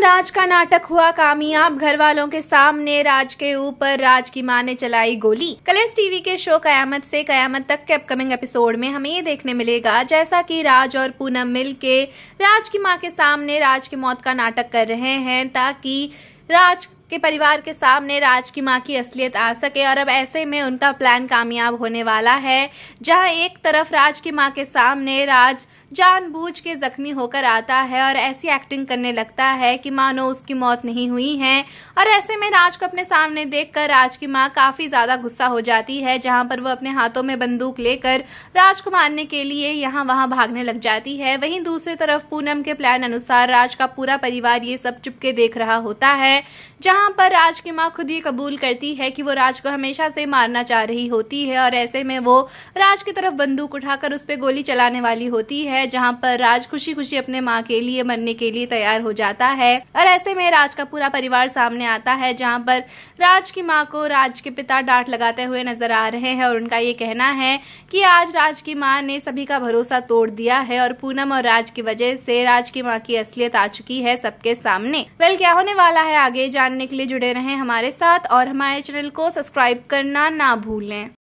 राज का नाटक हुआ कामयाब घर वालों के सामने राज के ऊपर राज की मां ने चलाई गोली कलर्स टीवी के शो कयामत से कयामत तक के अपकमिंग एपिसोड में हमें ये देखने मिलेगा जैसा कि राज और पूनम मिल के राज की मां के सामने राज की मौत का नाटक कर रहे हैं ताकि राज के परिवार के सामने राज की मां की असलियत आ सके और अब ऐसे में उनका प्लान कामयाब होने वाला है जहां एक तरफ राज की मां के सामने राज जानबूझ के जख्मी होकर आता है और ऐसी एक्टिंग करने लगता है कि मानो उसकी मौत नहीं हुई है और ऐसे में राज को अपने सामने देखकर राज की मां काफी ज्यादा गुस्सा हो जाती है जहां पर वो अपने हाथों में बंदूक लेकर राज को मारने के लिए यहाँ वहां भागने लग जाती है वहीं दूसरी तरफ पूनम के प्लान अनुसार राज का पूरा परिवार ये सब चुपके देख रहा होता है है जहां पर राज की मां खुद ही कबूल करती है कि वो राज को हमेशा से मारना चाह रही होती है और ऐसे में वो राज की तरफ बंदूक उठाकर उस पर गोली चलाने वाली होती है जहां पर राज खुशी खुशी अपने माँ के लिए मरने के लिए तैयार हो जाता है और ऐसे में राज का पूरा परिवार सामने आता है जहाँ पर राज की माँ को राज के पिता डांट लगाते हुए नजर आ रहे हैं और उनका ये कहना है कि आज राज की माँ ने सभी का भरोसा तोड़ दिया है और पूनम और राज की वजह से राज की माँ की असलियत आ चुकी है सबके सामने वेल क्या होने वाला है आगे जानने के लिए जुड़े रहें हमारे साथ और हमारे चैनल को सब्सक्राइब करना ना भूलें